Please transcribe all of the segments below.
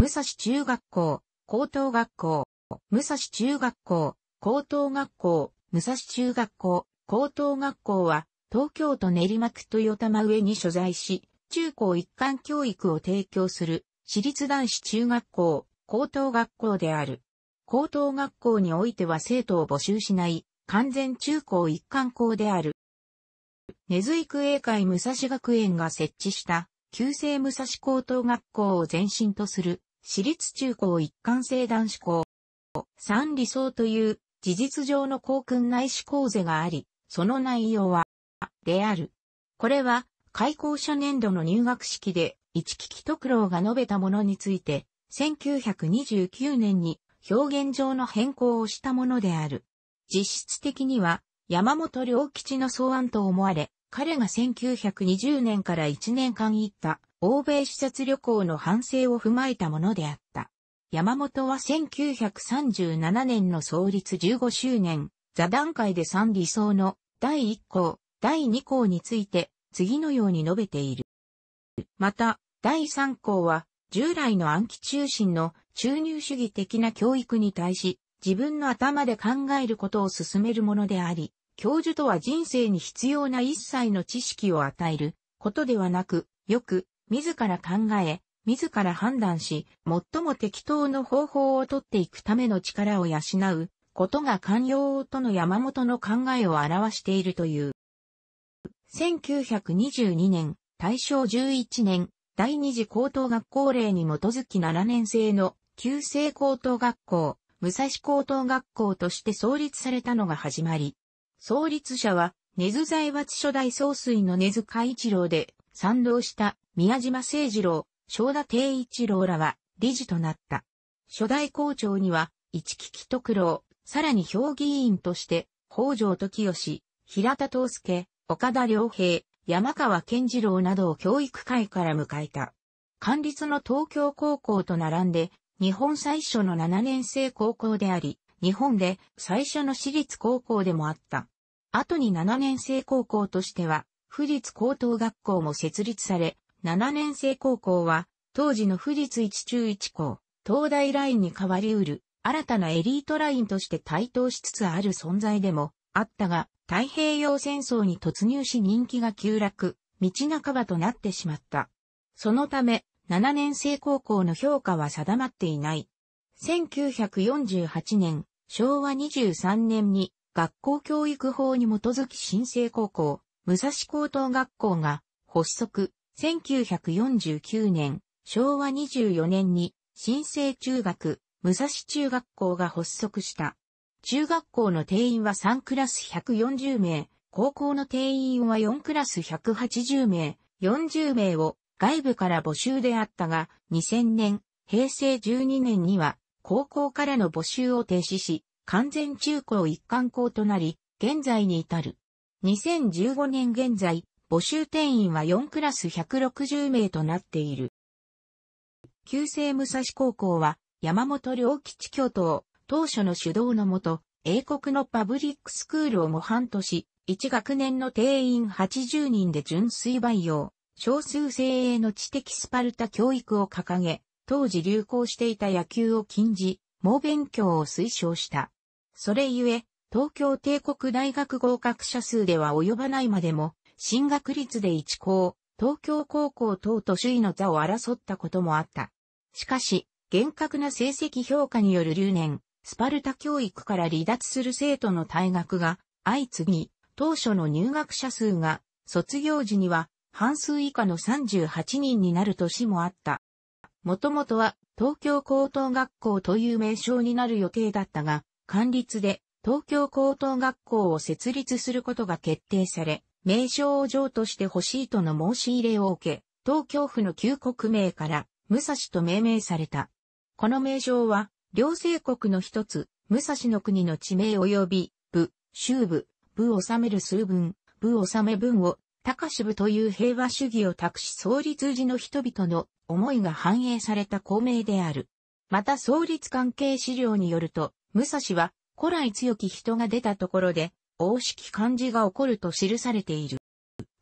武蔵中学校、高等学校、武蔵中学校、高等学校、武蔵中学校、高等学校は、東京都練馬区豊玉上に所在し、中高一貫教育を提供する、私立男子中学校、高等学校である。高等学校においては生徒を募集しない、完全中高一貫校である。根津育英会武蔵学園が設置した、旧制武蔵高等学校を前身とする私立中高一貫性男子校。三理想という事実上の校訓内子講座があり、その内容は、である。これは、開校初年度の入学式で、一木木徳郎が述べたものについて、1929年に表現上の変更をしたものである。実質的には、山本良吉の草案と思われ、彼が1920年から1年間行った欧米視察旅行の反省を踏まえたものであった。山本は1937年の創立15周年、座談会で3理想の第1項、第2項について次のように述べている。また、第3項は従来の暗記中心の注入主義的な教育に対し自分の頭で考えることを進めるものであり、教授とは人生に必要な一切の知識を与えることではなく、よく自ら考え、自ら判断し、最も適当の方法をとっていくための力を養うことが寛容との山本の考えを表しているという。1922年、大正11年、第二次高等学校令に基づき7年生の旧制高等学校、武蔵高等学校として創立されたのが始まり、創立者は、根津財閥初代総帥の根津海一郎で賛同した宮島誠二郎、正田定一郎らは理事となった。初代校長には、市木木徳郎、さらに評議員として、北条時義、平田東介、岡田良平、山川健二郎などを教育会から迎えた。官立の東京高校と並んで、日本最初の7年生高校であり、日本で最初の私立高校でもあった。後に7年生高校としては、府立高等学校も設立され、7年生高校は、当時の富士津一中一校、東大ラインに変わりうる、新たなエリートラインとして台頭しつつある存在でも、あったが、太平洋戦争に突入し人気が急落、道半ばとなってしまった。そのため、7年生高校の評価は定まっていない。1948年、昭和23年に学校教育法に基づき新生高校、武蔵高等学校が発足、1949年、昭和24年に、新生中学、武蔵中学校が発足した。中学校の定員は3クラス140名、高校の定員は4クラス180名、40名を外部から募集であったが、2000年、平成12年には、高校からの募集を停止し、完全中高一貫校となり、現在に至る。2015年現在、募集定員は4クラス160名となっている。旧制武蔵高校は山本良吉教頭、当初の主導のもと、英国のパブリックスクールを模範とし、1学年の定員80人で純粋培養、少数精鋭の知的スパルタ教育を掲げ、当時流行していた野球を禁じ、猛勉強を推奨した。それゆえ、東京帝国大学合格者数では及ばないまでも、進学率で一校、東京高校等と首位の座を争ったこともあった。しかし、厳格な成績評価による留年、スパルタ教育から離脱する生徒の退学が相次ぎ、当初の入学者数が卒業時には半数以下の38人になる年もあった。もともとは東京高等学校という名称になる予定だったが、管立で東京高等学校を設立することが決定され、名称を譲渡してほしいとの申し入れを受け、東京府の旧国名から、武蔵と命名された。この名称は、両政国の一つ、武蔵の国の地名及び、部、州部、部を治める数分、部を治め分を、高支部という平和主義を託し創立時の人々の思いが反映された公名である。また創立関係資料によると、武蔵は古来強き人が出たところで、王式漢字が起こると記されている。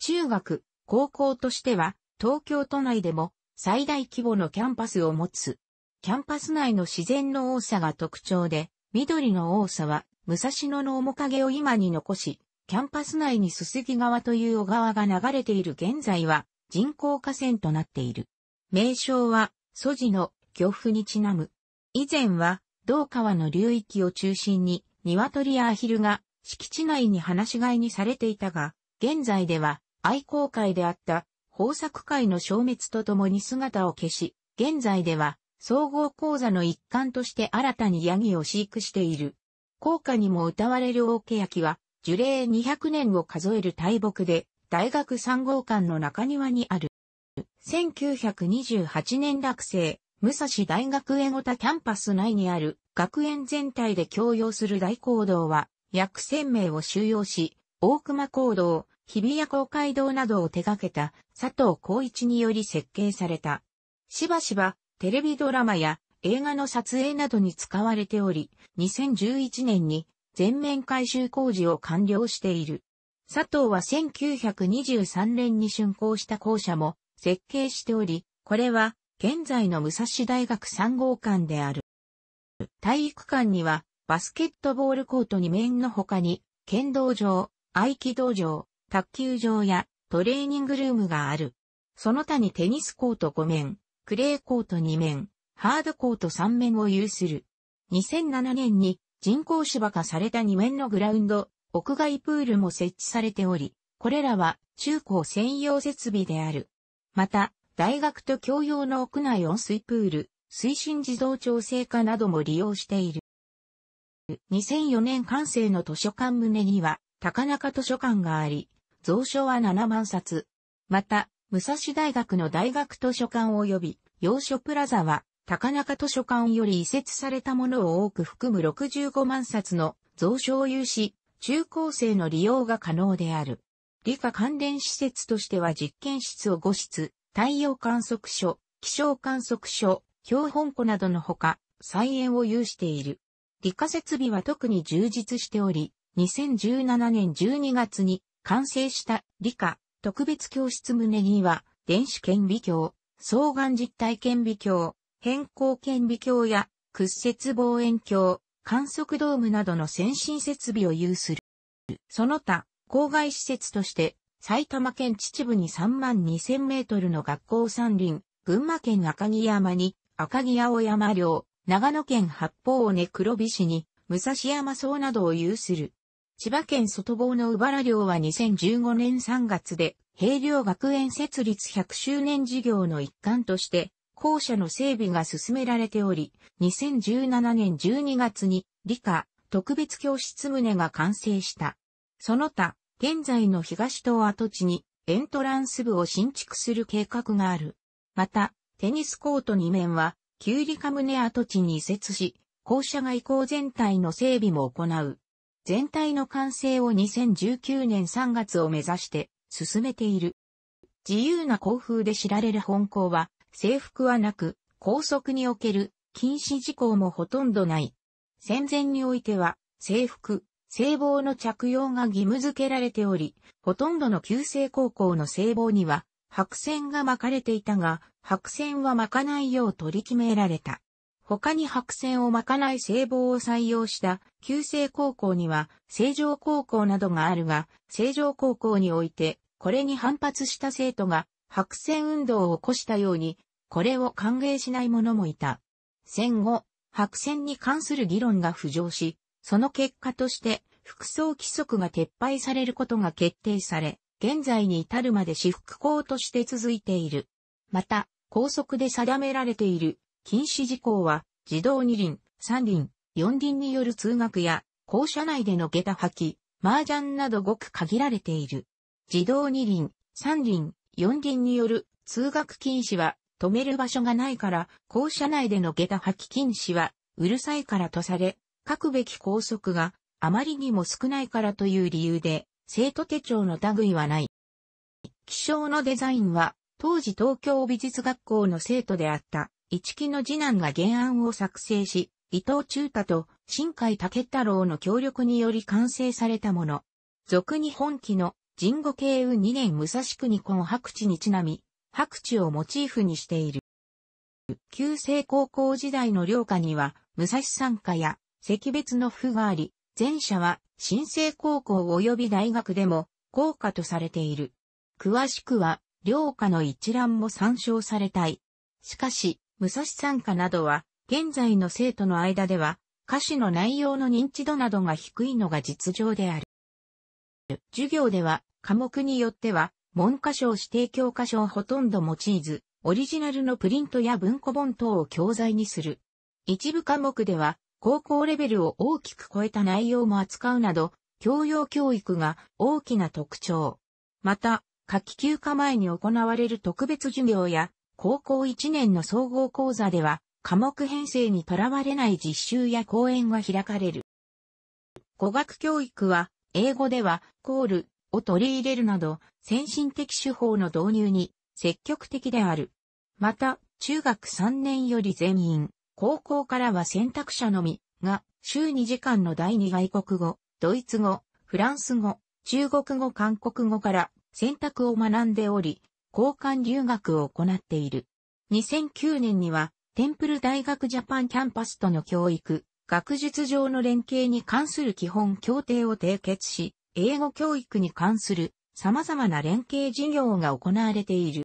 中学、高校としては、東京都内でも最大規模のキャンパスを持つ。キャンパス内の自然の多さが特徴で、緑の多さは、武蔵野の面影を今に残し、キャンパス内にすすぎ川という小川が流れている現在は、人工河川となっている。名称は、素地の漁夫にちなむ。以前は、同川の流域を中心に、鶏やアヒルが敷地内に放し飼いにされていたが、現在では愛好会であった豊作会の消滅とともに姿を消し、現在では総合講座の一環として新たにヤギを飼育している。効果にも歌われる大ケヤキは、樹齢200年を数える大木で、大学3号館の中庭にある。1928年落成、武蔵大学江ごたキャンパス内にある学園全体で共用する大講堂は、約1000名を収容し、大熊講堂、日比谷公会堂などを手掛けた佐藤光一により設計された。しばしばテレビドラマや映画の撮影などに使われており、2011年に全面改修工事を完了している。佐藤は1923年に竣工した校舎も設計しており、これは現在の武蔵大学3号館である。体育館にはバスケットボールコート2面の他に、剣道場、合気道場、卓球場やトレーニングルームがある。その他にテニスコート5面、クレーコート2面、ハードコート3面を有する。2007年に人工芝化された2面のグラウンド、屋外プールも設置されており、これらは中高専用設備である。また、大学と教養の屋内温水プール、推進自動調整化なども利用している。2004年完成の図書館棟には、高中図書館があり、蔵書は7万冊。また、武蔵大学の大学図書館及び、洋書プラザは、高中図書館より移設されたものを多く含む65万冊の蔵書を有し、中高生の利用が可能である。理科関連施設としては実験室を5室、太陽観測所、気象観測所、標本庫などのほか、菜園を有している。理科設備は特に充実しており、2017年12月に完成した理科特別教室棟には、電子顕微鏡、双眼実体顕微鏡、変光顕微鏡や屈折望遠鏡、観測ドームなどの先進設備を有する。その他、郊外施設として、埼玉県秩父に3万2000メートルの学校山林、群馬県赤城山に赤城青山寮、長野県八方尾根黒菱に、武蔵山荘などを有する。千葉県外房のうばら寮は2015年3月で、平陵学園設立100周年事業の一環として、校舎の整備が進められており、2017年12月に理科特別教室棟が完成した。その他、現在の東東跡地にエントランス部を新築する計画がある。また、テニスコート2面はキュウリカムネ跡地に移設し、校舎外交全体の整備も行う。全体の完成を2019年3月を目指して進めている。自由な校風で知られる本校は、制服はなく、校則における禁止事項もほとんどない。戦前においては、制服、制帽の着用が義務付けられており、ほとんどの旧制高校の制帽には、白線が巻かれていたが、白線は巻かないよう取り決められた。他に白線を巻かない性暴を採用した旧制高校には正常高校などがあるが、正常高校においてこれに反発した生徒が白線運動を起こしたように、これを歓迎しない者もいた。戦後、白線に関する議論が浮上し、その結果として服装規則が撤廃されることが決定され、現在に至るまで私服校として続いている。また、校則で定められている禁止事項は、児童二輪、三輪、四輪による通学や、校舎内での下駄履き、麻雀などごく限られている。児童二輪、三輪、四輪による通学禁止は、止める場所がないから、校舎内での下駄履き禁止は、うるさいからとされ、書くべき校則があまりにも少ないからという理由で、生徒手帳の類はない。気象のデザインは、当時東京美術学校の生徒であった、一木の次男が原案を作成し、伊藤忠太と新海武太郎の協力により完成されたもの。俗に本期の神語慶雲2年武蔵国根白地にちなみ、白地をモチーフにしている。旧制高校時代の寮下には、武蔵参加や、石別の符があり、前者は、新生高校及び大学でも、校歌とされている。詳しくは、両家の一覧も参照されたい。しかし、武蔵参加などは、現在の生徒の間では、歌詞の内容の認知度などが低いのが実情である。授業では、科目によっては、文科省指定教科書をほとんど用いず、オリジナルのプリントや文庫本等を教材にする。一部科目では、高校レベルを大きく超えた内容も扱うなど、教養教育が大きな特徴。また、夏季休暇前に行われる特別授業や、高校1年の総合講座では、科目編成にとらわれない実習や講演が開かれる。語学教育は、英語では、コールを取り入れるなど、先進的手法の導入に積極的である。また、中学3年より全員、高校からは選択者のみが、週2時間の第2外国語、ドイツ語、フランス語、中国語、韓国語から選択を学んでおり、交換留学を行っている。2009年には、テンプル大学ジャパンキャンパスとの教育、学術上の連携に関する基本協定を締結し、英語教育に関する様々な連携事業が行われている。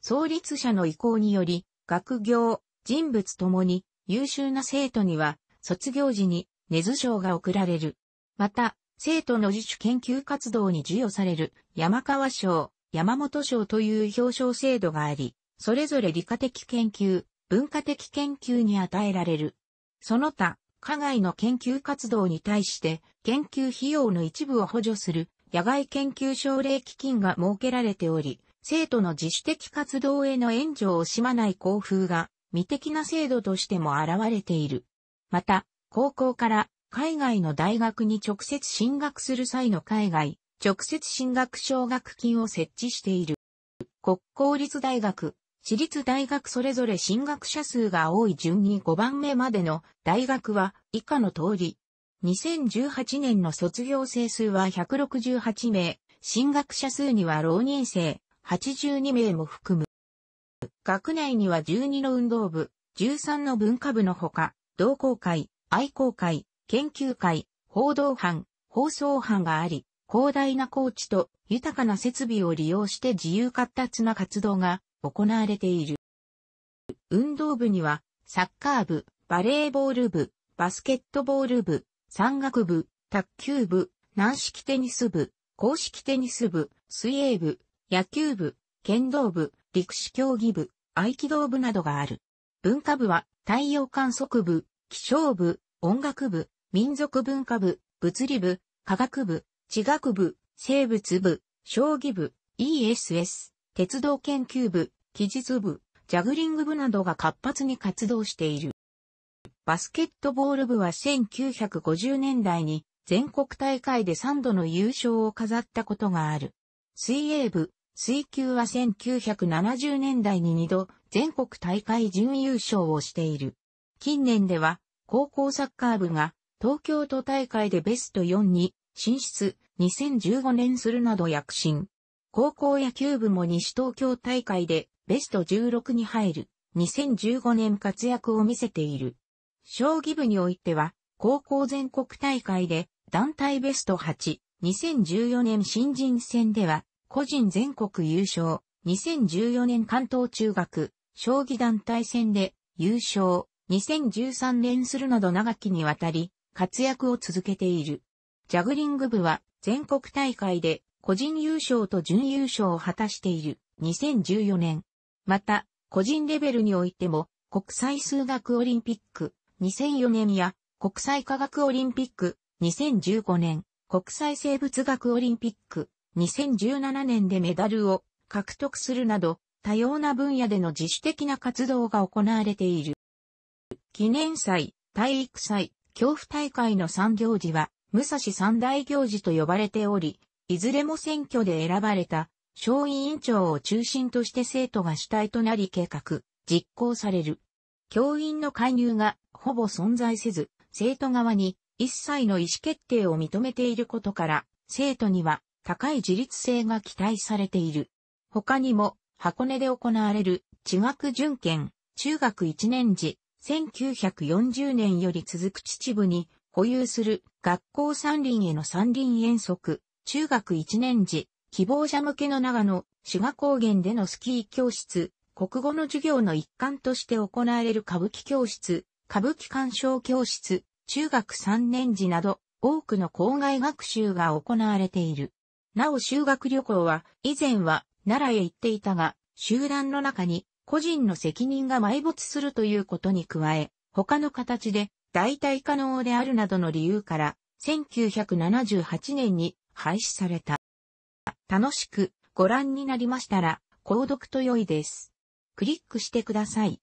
創立者の意向により、学業、人物ともに優秀な生徒には卒業時に根津賞が贈られる。また、生徒の自主研究活動に授与される山川賞、山本賞という表彰制度があり、それぞれ理科的研究、文化的研究に与えられる。その他、課外の研究活動に対して研究費用の一部を補助する野外研究奨励基金が設けられており、生徒の自主的活動への援助を惜しまない校風が未的な制度としても現れている。また、高校から海外の大学に直接進学する際の海外、直接進学奨学金を設置している。国公立大学、私立大学それぞれ進学者数が多い順に5番目までの大学は以下の通り。2018年の卒業生数は168名、進学者数には浪人生82名も含む。学内には12の運動部、13の文化部のほか、同好会、愛好会、研究会、報道班、放送班があり、広大な高地と豊かな設備を利用して自由活発な活動が行われている。運動部には、サッカー部、バレーボール部、バスケットボール部、山岳部、卓球部、軟式テニス部、公式テニス部、水泳部、野球部、剣道部、陸士競技部、合気道部などがある。文化部は、太陽観測部、気象部、音楽部、民族文化部、物理部、科学部、地学部、生物部、将棋部、ESS、鉄道研究部、技術部、ジャグリング部などが活発に活動している。バスケットボール部は1950年代に全国大会で3度の優勝を飾ったことがある。水泳部、水球は1970年代に2度全国大会準優勝をしている。近年では高校サッカー部が東京都大会でベスト4に進出2015年するなど躍進。高校野球部も西東京大会でベスト16に入る2015年活躍を見せている。将棋部においては高校全国大会で団体ベスト8、2014年新人戦では個人全国優勝、2014年関東中学、将棋団体戦で優勝、2013年するなど長きにわたり活躍を続けている。ジャグリング部は全国大会で個人優勝と準優勝を果たしている2014年。また、個人レベルにおいても国際数学オリンピック2004年や国際科学オリンピック2015年、国際生物学オリンピック2017年でメダルを獲得するなど、多様な分野での自主的な活動が行われている。記念祭、体育祭、恐怖大会の3行事は、武蔵三大行事と呼ばれており、いずれも選挙で選ばれた、小委員長を中心として生徒が主体となり計画、実行される。教員の介入がほぼ存在せず、生徒側に一切の意思決定を認めていることから、生徒には高い自立性が期待されている。他にも、箱根で行われる地学準検、中学1年時、1940年より続く秩父に保有する学校三輪への三輪遠足、中学1年時、希望者向けの長野、志賀高原でのスキー教室、国語の授業の一環として行われる歌舞伎教室、歌舞伎鑑賞教室、中学3年時など、多くの校外学習が行われている。なお修学旅行は、以前は奈良へ行っていたが、集団の中に個人の責任が埋没するということに加え、他の形で代替可能であるなどの理由から、1978年に廃止された。楽しくご覧になりましたら、購読と良いです。クリックしてください。